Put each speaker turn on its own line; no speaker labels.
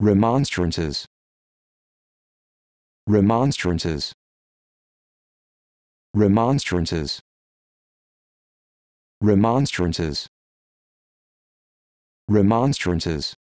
remonstrances remonstrances remonstrances remonstrances remonstrances